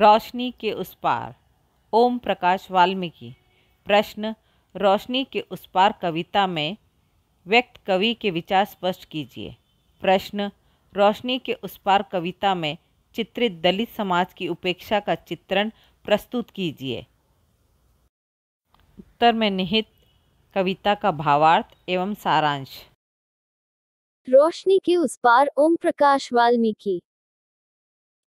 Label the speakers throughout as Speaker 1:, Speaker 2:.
Speaker 1: रोशनी के उस पार ओम प्रकाश वाल्मीकि प्रश्न रोशनी के उस पार कविता में व्यक्त कवि के विचार स्पष्ट कीजिए प्रश्न रोशनी के उस पार कविता में चित्रित दलित समाज की उपेक्षा का चित्रण प्रस्तुत कीजिए उत्तर में निहित कविता का भावार्थ एवं सारांश रोशनी के उस पार ओम प्रकाश वाल्मीकि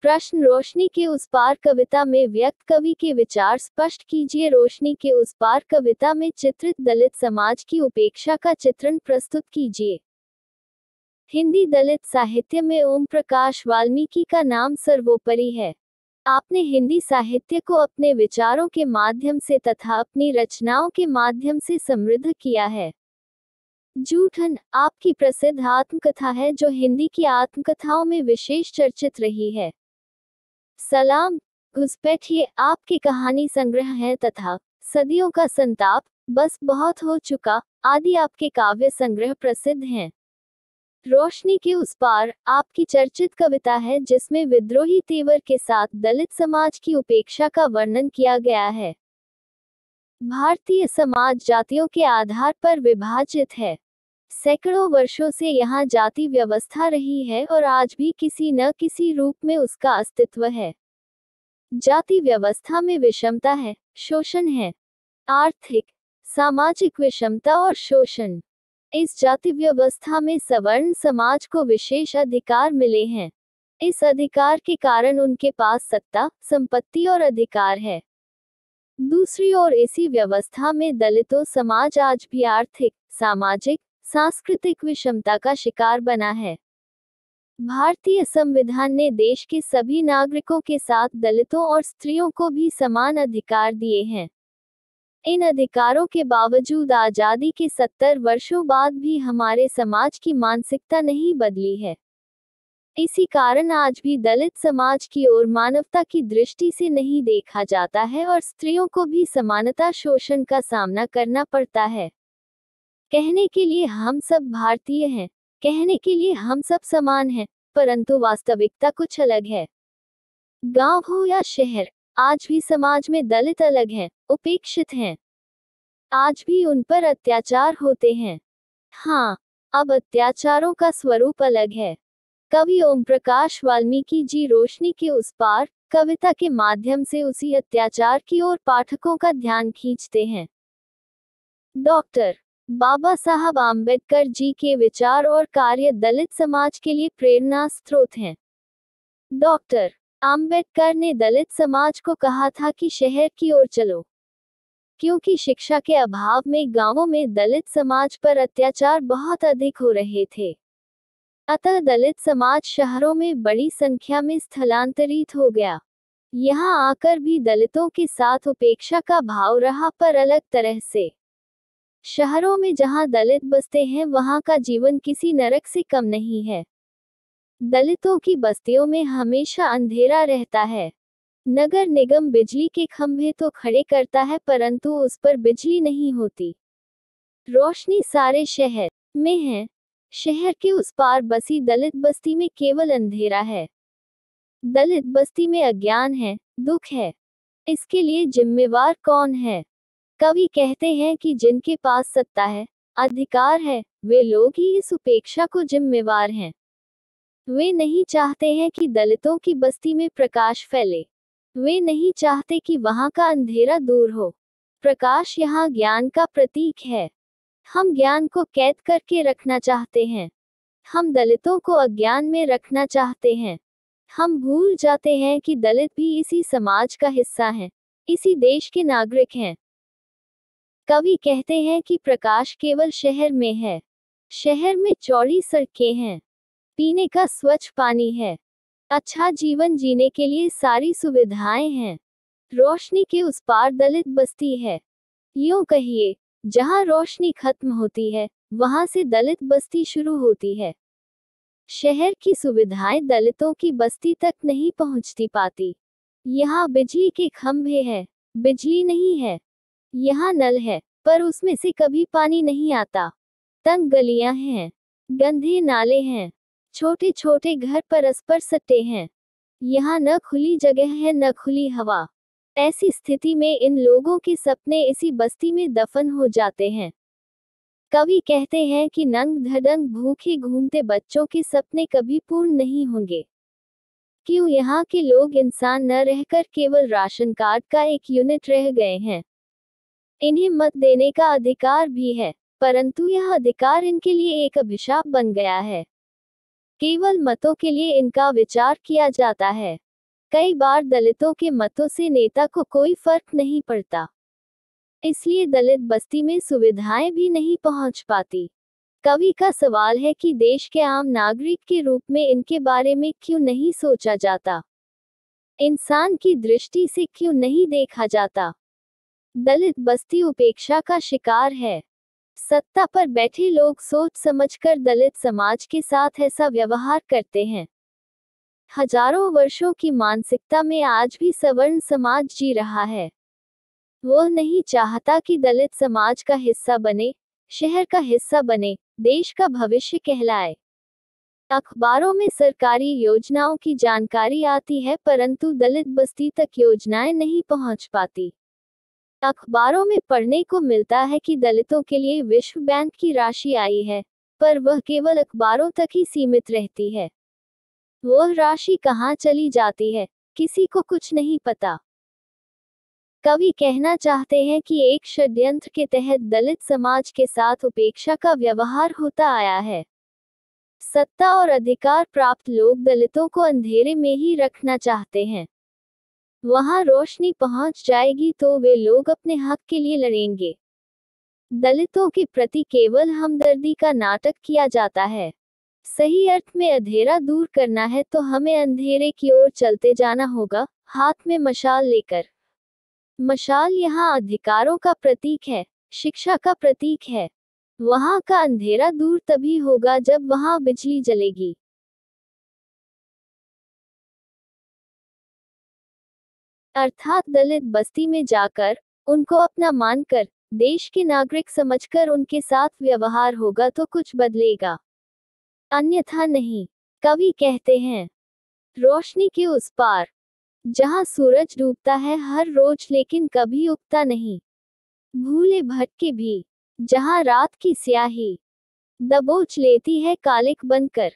Speaker 1: प्रश्न रोशनी के उस पार कविता में व्यक्त कवि के विचार स्पष्ट कीजिए रोशनी के उस पार कविता में चित्रित दलित समाज की उपेक्षा का चित्रण प्रस्तुत कीजिए हिंदी दलित साहित्य में ओम प्रकाश वाल्मीकि का नाम सर्वोपरि है आपने हिंदी साहित्य को अपने विचारों के माध्यम से तथा अपनी रचनाओं के माध्यम से समृद्ध किया है जूठन आपकी प्रसिद्ध आत्मकथा है जो हिंदी की आत्मकथाओं में विशेष चर्चित रही है सलाम घुसपैठ ये आपकी कहानी संग्रह है तथा सदियों का संताप बस बहुत हो चुका आदि आपके काव्य संग्रह प्रसिद्ध हैं रोशनी के उस पार आपकी चर्चित कविता है जिसमें विद्रोही तेवर के साथ दलित समाज की उपेक्षा का वर्णन किया गया है भारतीय समाज जातियों के आधार पर विभाजित है सैकड़ों वर्षों से यहाँ जाति व्यवस्था रही है और आज भी किसी न किसी रूप में उसका अस्तित्व है जाति व्यवस्था में विषमता है शोषण है आर्थिक सामाजिक विषमता और शोषण इस जाति व्यवस्था में सवर्ण समाज को विशेष अधिकार मिले हैं इस अधिकार के कारण उनके पास सत्ता संपत्ति और अधिकार है दूसरी ओर इसी व्यवस्था में दलितों समाज आज भी आर्थिक सामाजिक सांस्कृतिक विषमता का शिकार बना है भारतीय संविधान ने देश के सभी नागरिकों के साथ दलितों और स्त्रियों को भी समान अधिकार दिए हैं इन अधिकारों के बावजूद आजादी के सत्तर वर्षों बाद भी हमारे समाज की मानसिकता नहीं बदली है इसी कारण आज भी दलित समाज की ओर मानवता की दृष्टि से नहीं देखा जाता है और स्त्रियों को भी समानता शोषण का सामना करना पड़ता है कहने के लिए हम सब भारतीय हैं कहने के लिए हम सब समान हैं परंतु वास्तविकता कुछ अलग है गांव हो या शहर आज भी समाज में दलित अलग हैं उपेक्षित हैं आज भी उन पर अत्याचार होते हैं हाँ अब अत्याचारों का स्वरूप अलग है कवि ओम प्रकाश वाल्मीकि जी रोशनी के उस पार कविता के माध्यम से उसी अत्याचार की ओर पाठकों का ध्यान खींचते हैं डॉक्टर बाबा साहब आम्बेडकर जी के विचार और कार्य दलित समाज के लिए प्रेरणा स्रोत हैं डॉक्टर आम्बेडकर ने दलित समाज को कहा था कि शहर की ओर चलो क्योंकि शिक्षा के अभाव में गांवों में दलित समाज पर अत्याचार बहुत अधिक हो रहे थे अतः दलित समाज शहरों में बड़ी संख्या में स्थलांतरित हो गया यहाँ आकर भी दलितों के साथ उपेक्षा का भाव रहा पर अलग तरह से शहरों में जहां दलित बसते हैं वहां का जीवन किसी नरक से कम नहीं है दलितों की बस्तियों में हमेशा अंधेरा रहता है नगर निगम बिजली के खंभे तो खड़े करता है परंतु उस पर बिजली नहीं होती रोशनी सारे शहर में है शहर के उस पार बसी दलित बस्ती में केवल अंधेरा है दलित बस्ती में अज्ञान है दुख है इसके लिए जिम्मेवार कौन है कवि कहते हैं कि जिनके पास सत्ता है अधिकार है वे लोग ही इस उपेक्षा को जिम्मेवार हैं वे नहीं चाहते हैं कि दलितों की बस्ती में प्रकाश फैले वे नहीं चाहते कि वहां का अंधेरा दूर हो प्रकाश यहाँ ज्ञान का प्रतीक है हम ज्ञान को कैद करके रखना चाहते हैं हम दलितों को अज्ञान में रखना चाहते हैं हम भूल जाते हैं कि दलित भी इसी समाज का हिस्सा हैं, इसी देश के नागरिक हैं कवि कहते हैं कि प्रकाश केवल शहर में है शहर में चौड़ी सड़कें हैं पीने का स्वच्छ पानी है अच्छा जीवन जीने के लिए सारी सुविधाएं हैं रोशनी के उस पार दलित बस्ती है यूं कहिए जहां रोशनी खत्म होती है वहां से दलित बस्ती शुरू होती है शहर की सुविधाएं दलितों की बस्ती तक नहीं पहुंचती पाती यहाँ बिजली के खंभे हैं बिजली नहीं है यहाँ नल है पर उसमें से कभी पानी नहीं आता तंग गलियां हैं गंदे नाले हैं छोटे छोटे घर परस्पर सट्टे हैं यहाँ न खुली जगह है न खुली हवा ऐसी स्थिति में इन लोगों के सपने इसी बस्ती में दफन हो जाते हैं कवि कहते हैं कि नंग धड़ंग भूखे घूमते बच्चों के सपने कभी पूर्ण नहीं होंगे क्यों यहाँ के लोग इंसान न रहकर केवल राशन कार्ड का एक यूनिट रह गए हैं इन्हें मत देने का अधिकार भी है परंतु यह अधिकार इनके लिए एक अभिशाप बन गया है केवल मतों के लिए इनका विचार किया जाता है कई बार दलितों के मतों से नेता को कोई फर्क नहीं पड़ता इसलिए दलित बस्ती में सुविधाएं भी नहीं पहुंच पाती कवि का सवाल है कि देश के आम नागरिक के रूप में इनके बारे में क्यों नहीं सोचा जाता इंसान की दृष्टि से क्यों नहीं देखा जाता दलित बस्ती उपेक्षा का शिकार है सत्ता पर बैठे लोग सोच समझकर दलित समाज के साथ ऐसा व्यवहार करते हैं हजारों वर्षों की मानसिकता में आज भी सवर्ण समाज जी रहा है वो नहीं चाहता कि दलित समाज का हिस्सा बने शहर का हिस्सा बने देश का भविष्य कहलाए अखबारों में सरकारी योजनाओं की जानकारी आती है परंतु दलित बस्ती तक योजनाएं नहीं पहुंच पाती अखबारों में पढ़ने को मिलता है कि दलितों के लिए विश्व बैंक की राशि आई है पर वह केवल अखबारों तक ही सीमित रहती है वह राशि कहाँ चली जाती है किसी को कुछ नहीं पता कवि कहना चाहते हैं कि एक षड्यंत्र के तहत दलित समाज के साथ उपेक्षा का व्यवहार होता आया है सत्ता और अधिकार प्राप्त लोग दलितों को अंधेरे में ही रखना चाहते हैं वहां रोशनी पहुंच जाएगी तो वे लोग अपने हक के लिए लड़ेंगे दलितों के प्रति केवल हमदर्दी का नाटक किया जाता है सही अर्थ में अंधेरा दूर करना है तो हमें अंधेरे की ओर चलते जाना होगा हाथ में मशाल लेकर मशाल यहाँ अधिकारों का प्रतीक है शिक्षा का प्रतीक है वहाँ का अंधेरा दूर तभी होगा जब वहाँ बिजली जलेगी अर्थात दलित बस्ती में जाकर उनको अपना मानकर देश के नागरिक समझकर उनके साथ व्यवहार होगा तो कुछ बदलेगा अन्यथा नहीं कवि कहते हैं रोशनी के उस पार जहां सूरज डूबता है हर रोज लेकिन कभी उगता नहीं भूले भटके भी जहां रात की स्याही दबोच लेती है कालिक बनकर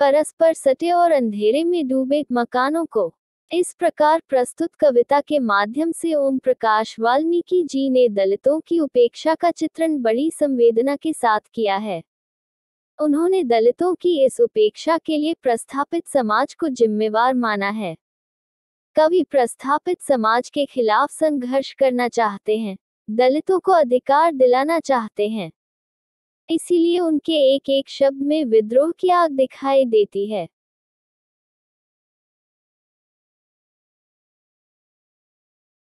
Speaker 1: परस्पर सटे और अंधेरे में डूबे मकानों को इस प्रकार प्रस्तुत कविता के माध्यम से ओम प्रकाश वाल्मीकि जी ने दलितों की उपेक्षा का चित्रण बड़ी संवेदना के साथ किया है उन्होंने दलितों की इस उपेक्षा के लिए प्रस्थापित समाज को जिम्मेवार माना है कवि प्रस्थापित समाज के खिलाफ संघर्ष करना चाहते हैं दलितों को अधिकार दिलाना चाहते हैं इसीलिए उनके एक एक शब्द में विद्रोह की आग दिखाई देती है